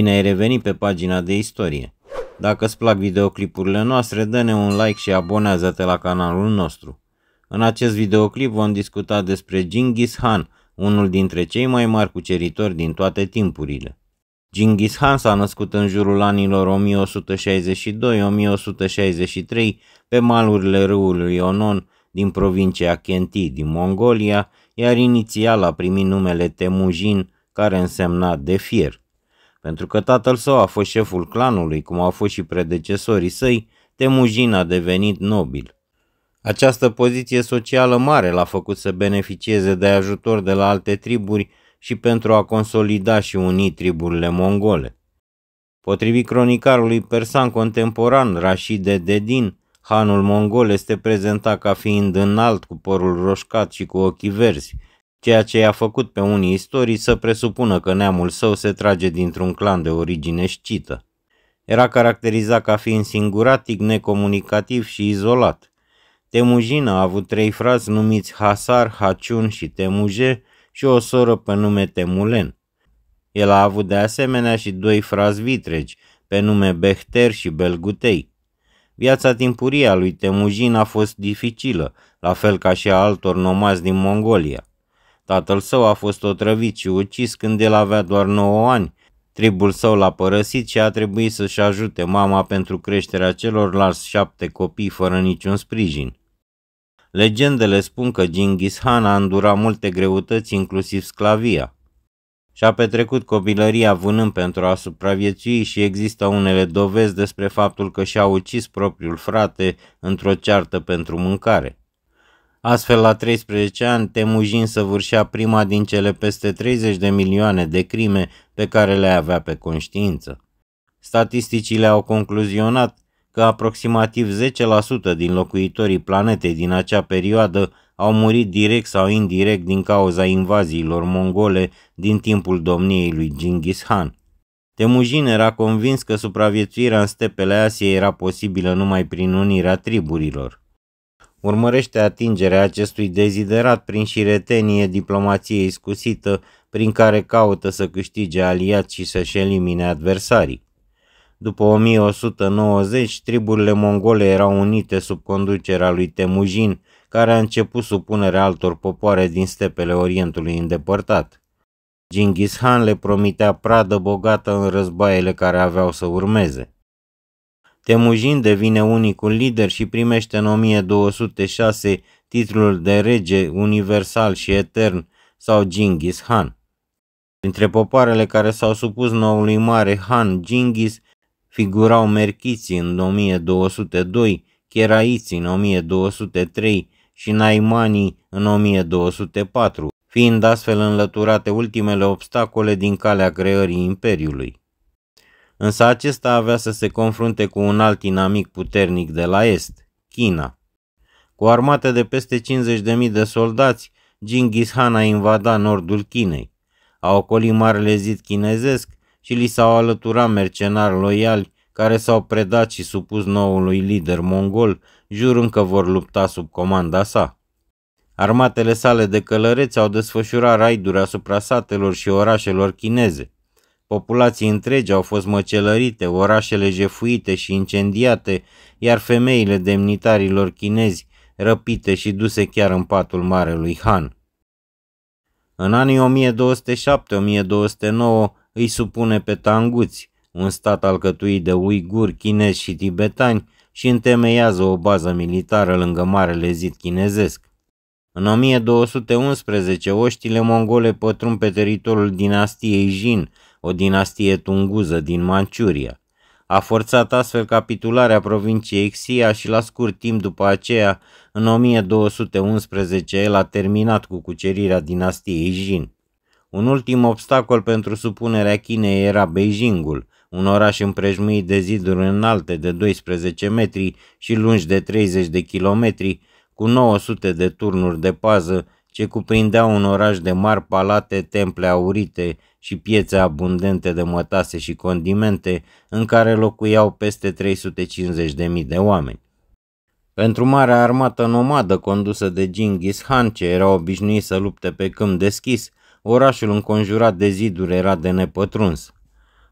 Bine ai revenit pe pagina de istorie. Dacă îți plac videoclipurile noastre, dă-ne un like și abonează-te la canalul nostru. În acest videoclip vom discuta despre Genghis Khan, unul dintre cei mai mari cuceritori din toate timpurile. Genghis Khan s-a născut în jurul anilor 1162-1163 pe malurile râului Onon din provincia Kenti din Mongolia, iar inițial a primit numele Temujin, care însemna de fier. Pentru că tatăl său a fost șeful clanului, cum au fost și predecesorii săi, Temujin a devenit nobil. Această poziție socială mare l-a făcut să beneficieze de ajutor de la alte triburi și pentru a consolida și uni triburile mongole. Potrivit cronicarului persan contemporan Rashid de Dedin, hanul mongol este prezentat ca fiind înalt cu părul roșcat și cu ochii verzi, ceea ce i-a făcut pe unii istorii să presupună că neamul său se trage dintr-un clan de origine șcită. Era caracterizat ca fiind singuratic, necomunicativ și izolat. Temujin a avut trei frați numiți Hasar, Haciun și Temuje și o soră pe nume Temulen. El a avut de asemenea și doi frați vitregi, pe nume Behter și Belgutei. Viața timpurie a lui Temujin a fost dificilă, la fel ca și a altor nomazi din Mongolia. Tatăl său a fost otrăvit și ucis când el avea doar 9 ani. Tribul său l-a părăsit și a trebuit să-și ajute mama pentru creșterea celorlalți șapte copii fără niciun sprijin. Legendele spun că Genghis Khan a îndurat multe greutăți, inclusiv sclavia. Și-a petrecut copilăria vânând pentru a supraviețui și există unele dovezi despre faptul că și-a ucis propriul frate într-o ceartă pentru mâncare. Astfel, la 13 ani, Temujin săvârșea prima din cele peste 30 de milioane de crime pe care le avea pe conștiință. Statisticile au concluzionat că aproximativ 10% din locuitorii planetei din acea perioadă au murit direct sau indirect din cauza invaziilor mongole din timpul domniei lui Genghis Khan. Temujin era convins că supraviețuirea în stepele Asiei era posibilă numai prin unirea triburilor urmărește atingerea acestui deziderat prin șiretenie diplomației scusită prin care caută să câștige aliați și să-și elimine adversarii. După 1190, triburile mongole erau unite sub conducerea lui Temujin, care a început supunerea altor popoare din stepele Orientului îndepărtat. Genghis Khan le promitea pradă bogată în războaiele care aveau să urmeze. Temujin devine unicul lider și primește în 1206 titlul de rege universal și etern sau Genghis Han. Printre popoarele care s-au supus noului mare Han Genghis figurau merchiții în 1202, cheraiții în 1203 și naimanii în 1204, fiind astfel înlăturate ultimele obstacole din calea creării imperiului însă acesta avea să se confrunte cu un alt inamic puternic de la est, China. Cu o armată de peste 50.000 de soldați, Genghis Khan a invadat nordul Chinei, a ocolit marele zid chinezesc și li s-au alăturat mercenari loiali care s-au predat și supus noului lider mongol, jurând că vor lupta sub comanda sa. Armatele sale de călăreți au desfășurat raiduri asupra satelor și orașelor chineze. Populații întregi au fost măcelărite, orașele jefuite și incendiate, iar femeile demnitarilor chinezi răpite și duse chiar în patul marelui Han. În anii 1207-1209 îi supune pe tanguți, un stat alcătuit de uiguri, chinezi și tibetani, și întemeiază o bază militară lângă marele zid chinezesc. În 1211, oștile mongole pătrund pe teritoriul dinastiei Jin, o dinastie tunguză din Manciuria. A forțat astfel capitularea provinciei Xia și la scurt timp după aceea, în 1211, el a terminat cu cucerirea dinastiei Jin. Un ultim obstacol pentru supunerea Chinei era Beijingul, un oraș împrejmuit de ziduri înalte de 12 metri și lungi de 30 de kilometri, cu 900 de turnuri de pază ce cuprindea un oraș de mari palate, temple aurite și piețe abundente de mătase și condimente, în care locuiau peste 350.000 de oameni. Pentru marea armată nomadă condusă de Genghis Khan, ce era obișnuit să lupte pe câmp deschis, orașul înconjurat de ziduri era de nepătruns.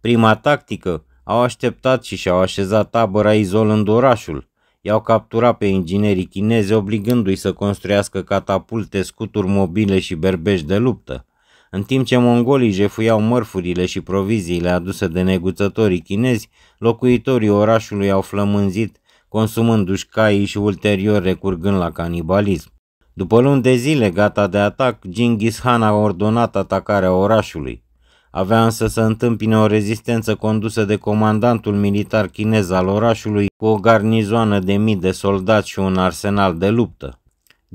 Prima tactică, au așteptat și și-au așezat tabăra izolând orașul, i-au capturat pe inginerii chinezi obligându-i să construiască catapulte, scuturi mobile și berbești de luptă. În timp ce mongolii jefuiau mărfurile și proviziile aduse de neguțătorii chinezi, locuitorii orașului au flămânzit, consumându-și caii și ulterior recurgând la canibalism. După luni de zile gata de atac, Genghis Khan a ordonat atacarea orașului. Avea însă să întâmpine o rezistență condusă de comandantul militar chinez al orașului cu o garnizoană de mii de soldați și un arsenal de luptă.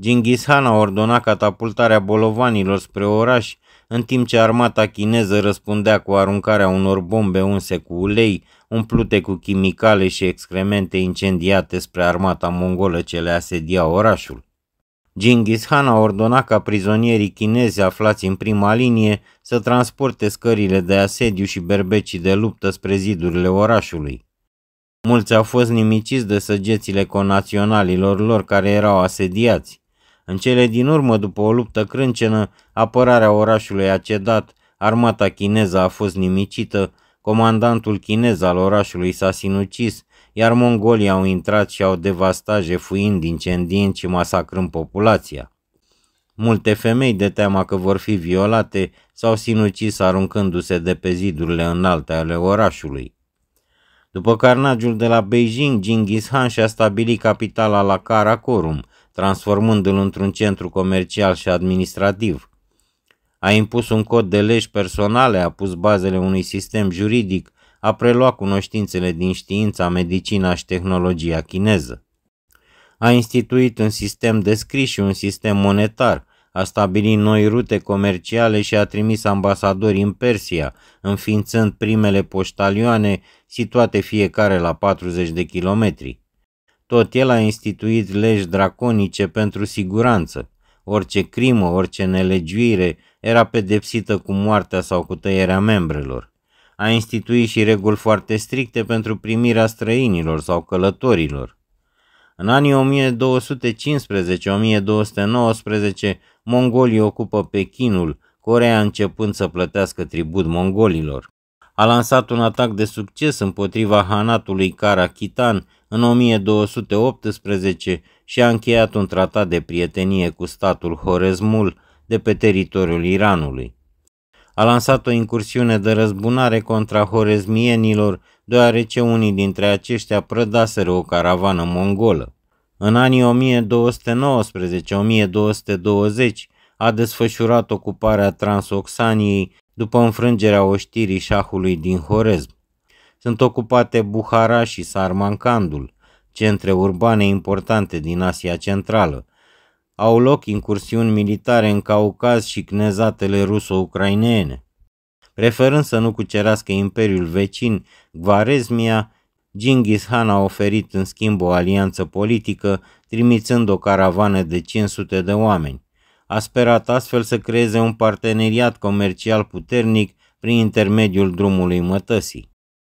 Genghis Khan a ordonat catapultarea bolovanilor spre oraș, în timp ce armata chineză răspundea cu aruncarea unor bombe unse cu ulei, umplute cu chimicale și excremente incendiate spre armata mongolă ce le asedia orașul. Genghis Khan a ordonat ca prizonierii chinezi aflați în prima linie să transporte scările de asediu și berbecii de luptă spre zidurile orașului. Mulți au fost nimiciți de săgețile conaționalilor lor care erau asediați. În cele din urmă, după o luptă crâncenă, apărarea orașului a cedat, armata chineză a fost nimicită, comandantul chinez al orașului s-a sinucis, iar mongolii au intrat și au devastat jefuind din ce în din ce masacrând populația. Multe femei de teama că vor fi violate s-au sinucis aruncându-se de pe zidurile înalte ale orașului. După carnajul de la Beijing, Genghis Khan și-a stabilit capitala la Karakorum, transformându-l într-un centru comercial și administrativ. A impus un cod de legi personale, a pus bazele unui sistem juridic a preluat cunoștințele din știința, medicina și tehnologia chineză. A instituit un sistem de scris și un sistem monetar, a stabilit noi rute comerciale și a trimis ambasadori în Persia, înființând primele poștalioane situate fiecare la 40 de kilometri. Tot el a instituit legi draconice pentru siguranță. Orice crimă, orice nelegiuire era pedepsită cu moartea sau cu tăierea membrelor a instituit și reguli foarte stricte pentru primirea străinilor sau călătorilor. În anii 1215-1219, mongolii ocupă Pechinul, Corea începând să plătească tribut mongolilor. A lansat un atac de succes împotriva hanatului Karakitan în 1218 și a încheiat un tratat de prietenie cu statul Horezmul de pe teritoriul Iranului a lansat o incursiune de răzbunare contra horezmienilor, deoarece unii dintre aceștia prădaseră o caravană mongolă. În anii 1219-1220 a desfășurat ocuparea Transoxaniei după înfrângerea oștirii șahului din Horezm. Sunt ocupate Buhara și Sarmancandul, centre urbane importante din Asia Centrală, au loc incursiuni militare în Caucaz și cnezatele ruso ucrainene Preferând să nu cucerească imperiul vecin, Gvarezmia, Genghis Han a oferit în schimb o alianță politică, trimițând o caravană de 500 de oameni. A sperat astfel să creeze un parteneriat comercial puternic prin intermediul drumului mătăsii.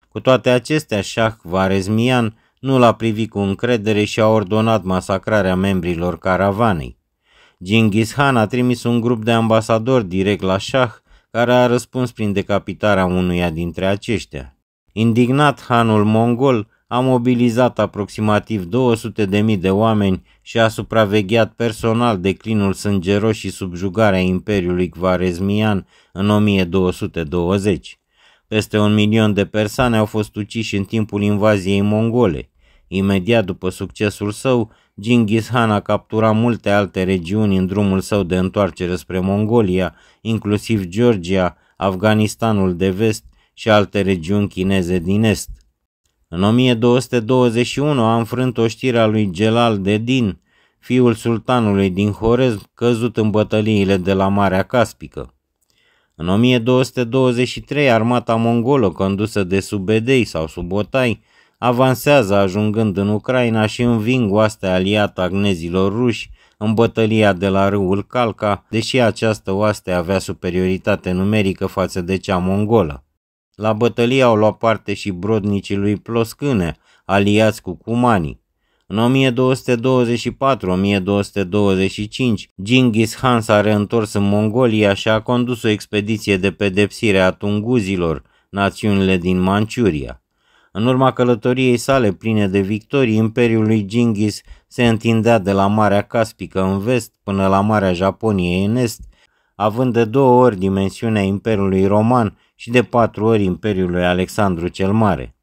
Cu toate acestea, Shah Varezmian nu l-a privit cu încredere și a ordonat masacrarea membrilor caravanei. Genghis Khan a trimis un grup de ambasadori direct la Shah, care a răspuns prin decapitarea unuia dintre aceștia. Indignat, Hanul mongol a mobilizat aproximativ 200.000 de oameni și a supravegheat personal declinul sângeros și subjugarea Imperiului Gvarezmian în 1220. Peste un milion de persoane au fost uciși în timpul invaziei mongole. Imediat după succesul său, Genghis Khan a capturat multe alte regiuni în drumul său de întoarcere spre Mongolia, inclusiv Georgia, Afganistanul de vest și alte regiuni chineze din est. În 1221 a înfrânt oștirea lui Gelal de Din, fiul sultanului din Horez, căzut în bătăliile de la Marea Caspică. În 1223 armata mongolă condusă de Subedei sau Subotai avansează ajungând în Ucraina și înving oastea aliată agnezilor ruși în bătălia de la râul Calca, deși această oaste avea superioritate numerică față de cea mongolă. La bătălie au luat parte și brodnicii lui Ploscâne, aliați cu cumanii. În 1224-1225, Genghis Khan s-a reîntors în Mongolia și a condus o expediție de pedepsire a tunguzilor, națiunile din Manciuria. În urma călătoriei sale pline de victorii, imperiul lui Genghis se întindea de la Marea Caspică în vest până la Marea Japoniei în est, având de două ori dimensiunea Imperiului Roman și de patru ori Imperiului Alexandru cel Mare.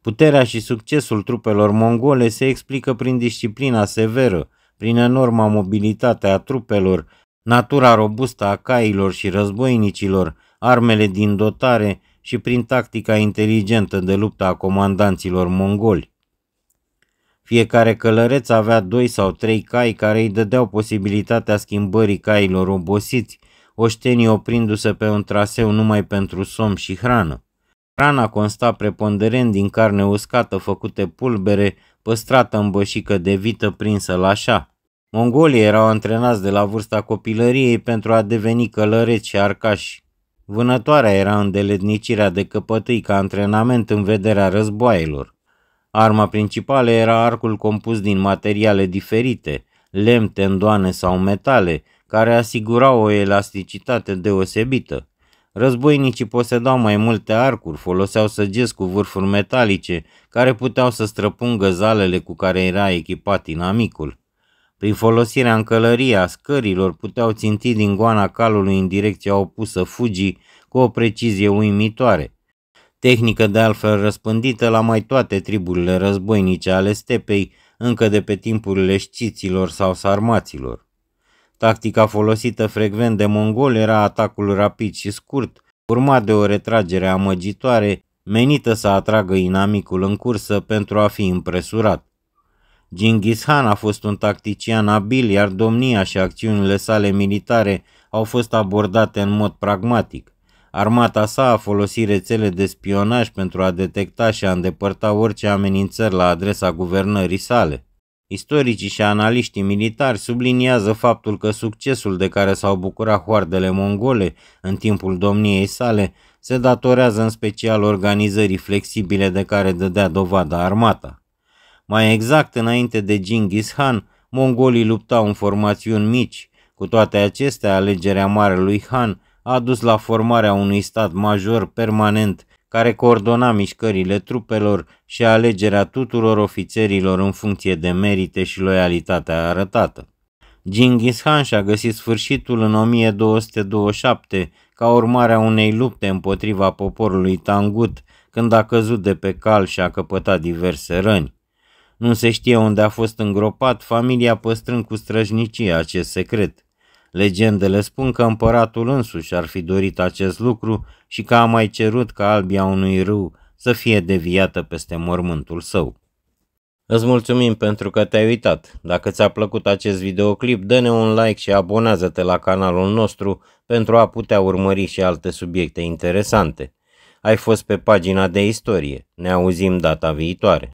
Puterea și succesul trupelor mongole se explică prin disciplina severă, prin enorma mobilitate a trupelor, natura robustă a cailor și războinicilor, armele din dotare și prin tactica inteligentă de luptă a comandanților mongoli. Fiecare călăreț avea doi sau trei cai care îi dădeau posibilitatea schimbării cailor obosiți, oștenii oprindu-se pe un traseu numai pentru somn și hrană. Hrana consta preponderent din carne uscată făcute pulbere, păstrată în bășică de vită prinsă la șa. Mongolii erau antrenați de la vârsta copilăriei pentru a deveni călăreți și arcași. Vânătoarea era îndeletnicirea de căpătâi ca antrenament în vederea războaielor. Arma principală era arcul compus din materiale diferite, lemn, tendoane sau metale, care asigurau o elasticitate deosebită. Războinicii posedau mai multe arcuri, foloseau săgeți cu vârfuri metalice, care puteau să străpungă zalele cu care era echipat inamicul. Prin folosirea în călărie a scărilor puteau ținti din goana calului în direcția opusă fugii cu o precizie uimitoare. Tehnică de altfel răspândită la mai toate triburile războinice ale stepei, încă de pe timpurile șciților sau sarmaților. Tactica folosită frecvent de mongol era atacul rapid și scurt, urmat de o retragere amăgitoare menită să atragă inamicul în cursă pentru a fi impresurat. Genghis Khan a fost un tactician abil, iar domnia și acțiunile sale militare au fost abordate în mod pragmatic. Armata sa a folosit rețele de spionaj pentru a detecta și a îndepărta orice amenințări la adresa guvernării sale. Istoricii și analiștii militari subliniază faptul că succesul de care s-au bucurat hoardele mongole în timpul domniei sale se datorează în special organizării flexibile de care dădea dovada armata. Mai exact înainte de Genghis Khan, mongolii luptau în formațiuni mici. Cu toate acestea, alegerea marelui Khan a dus la formarea unui stat major permanent care coordona mișcările trupelor și alegerea tuturor ofițerilor în funcție de merite și loialitatea arătată. Genghis Khan și-a găsit sfârșitul în 1227 ca urmare a unei lupte împotriva poporului Tangut, când a căzut de pe cal și a căpătat diverse răni. Nu se știe unde a fost îngropat, familia păstrând cu străjnicie acest secret. Legendele spun că împăratul însuși ar fi dorit acest lucru și că a mai cerut ca albia unui râu să fie deviată peste mormântul său. Îți mulțumim pentru că te-ai uitat. Dacă ți-a plăcut acest videoclip, dă-ne un like și abonează-te la canalul nostru pentru a putea urmări și alte subiecte interesante. Ai fost pe pagina de istorie. Ne auzim data viitoare.